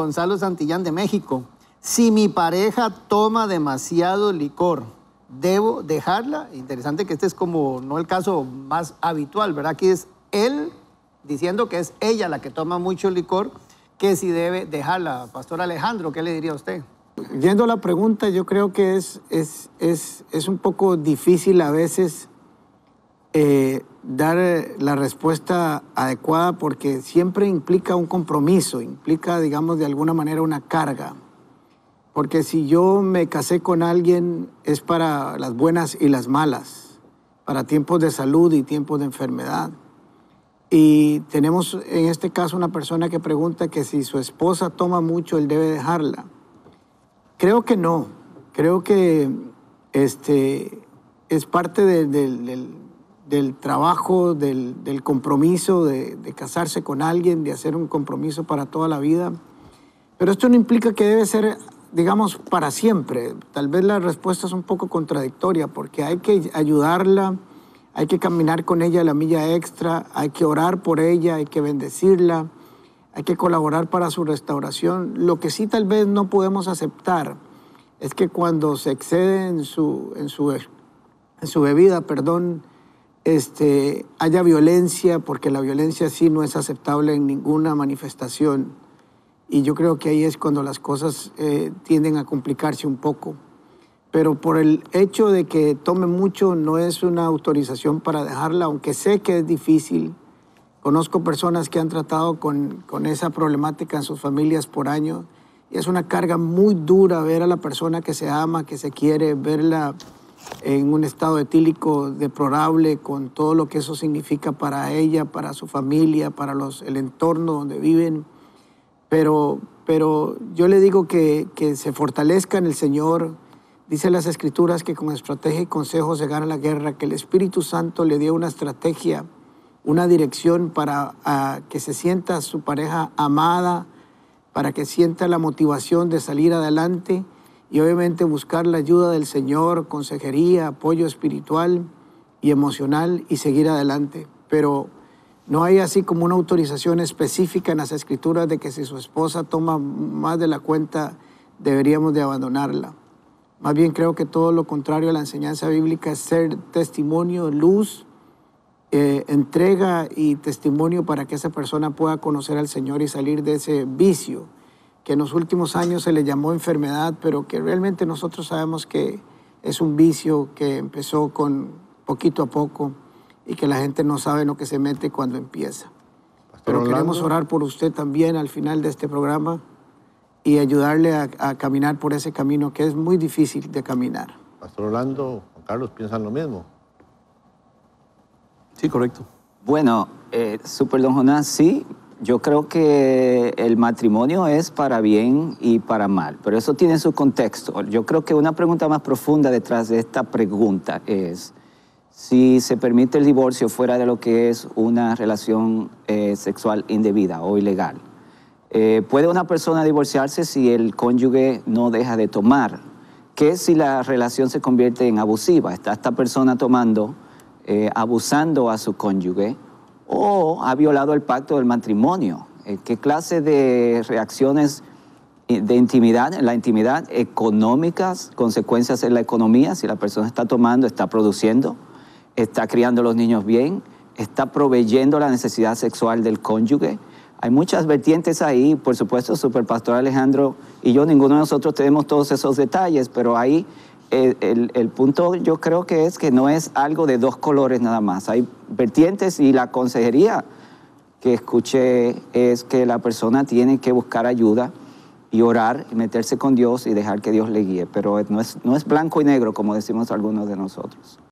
Gonzalo Santillán de México. Si mi pareja toma demasiado licor, ¿debo dejarla? Interesante que este es como no el caso más habitual, ¿verdad? Aquí es él diciendo que es ella la que toma mucho licor, que si debe dejarla. Pastor Alejandro, ¿qué le diría a usted? Yendo la pregunta, yo creo que es, es, es un poco difícil a veces eh, dar eh, la respuesta adecuada porque siempre implica un compromiso, implica, digamos, de alguna manera una carga. Porque si yo me casé con alguien es para las buenas y las malas, para tiempos de salud y tiempos de enfermedad. Y tenemos en este caso una persona que pregunta que si su esposa toma mucho, él debe dejarla. Creo que no, creo que este, es parte del del trabajo, del, compromiso, de, casarse con alguien, de hacer un compromiso para toda la vida. Pero esto no implica que debe ser, digamos, para siempre. Tal vez la respuesta es un poco contradictoria porque hay que ayudarla, hay que caminar con ella la milla extra, hay que orar por ella, hay que bendecirla, hay que colaborar para su restauración. Lo que sí tal vez no podemos aceptar es que cuando se excede su, en su, en su bebida, perdón, este, haya violencia, porque la violencia sí no es aceptable en ninguna manifestación. Y yo creo que ahí es cuando las cosas eh, tienden a complicarse un poco. Pero por el hecho de que tome mucho no es una autorización para dejarla, aunque sé que es difícil. Conozco personas que han tratado con, con esa problemática en sus familias por años. Y es una carga muy dura ver a la persona que se ama, que se quiere, verla en un estado etílico deplorable, con todo lo que eso significa para ella, para su familia, para los, el entorno donde viven. Pero, pero yo le digo que, que se fortalezca en el Señor. Dice las Escrituras que con estrategia y consejo se gana la guerra, que el Espíritu Santo le dio una estrategia, una dirección para que se sienta su pareja amada, para que sienta la motivación de salir adelante y obviamente buscar la ayuda del Señor, consejería, apoyo espiritual y emocional y seguir adelante. Pero no hay así como una autorización específica en las escrituras de que si su esposa toma más de la cuenta deberíamos de abandonarla. Más bien creo que todo lo contrario a la enseñanza bíblica es ser testimonio, luz, eh, entrega y testimonio para que esa persona pueda conocer al Señor y salir de ese vicio que en los últimos años se le llamó enfermedad, pero que realmente nosotros sabemos que es un vicio que empezó con poquito a poco y que la gente no sabe en lo que se mete cuando empieza. pero queremos orar por usted también al final de este programa y ayudarle a, caminar por ese camino que es muy difícil de caminar. Pastor Orlando, Juan Carlos, ¿piensan lo mismo? Sí, correcto. Bueno, eh, Super Don Jonás, sí, yo creo que el matrimonio es para bien y para mal, pero eso tiene su contexto. Yo creo que una pregunta más profunda detrás de esta pregunta es si se permite el divorcio fuera de lo que es una relación eh, sexual indebida o ilegal. Eh, ¿Puede una persona divorciarse si el cónyuge no deja de tomar? ¿Qué si la relación se convierte en abusiva? Está esta persona tomando, eh, abusando a su cónyuge o ha violado el pacto del matrimonio. Eh, ¿Qué clase de reacciones eh, de intimidad, la intimidad económicas, consecuencias en la economía, si la persona está tomando, está produciendo, está criando los niños bien, está proveyendo la necesidad sexual del cónyuge? Hay muchas vertientes ahí, por supuesto, Superpastor Alejandro y yo, ninguno de nosotros tenemos todos esos detalles, pero ahí eh, el, el punto yo creo que es que no es algo de dos colores nada más. Hay y la consejería que escuché es que la persona tiene que buscar ayuda y orar y meterse con Dios y dejar que Dios le guíe, pero no es, no es blanco y negro como decimos algunos de nosotros.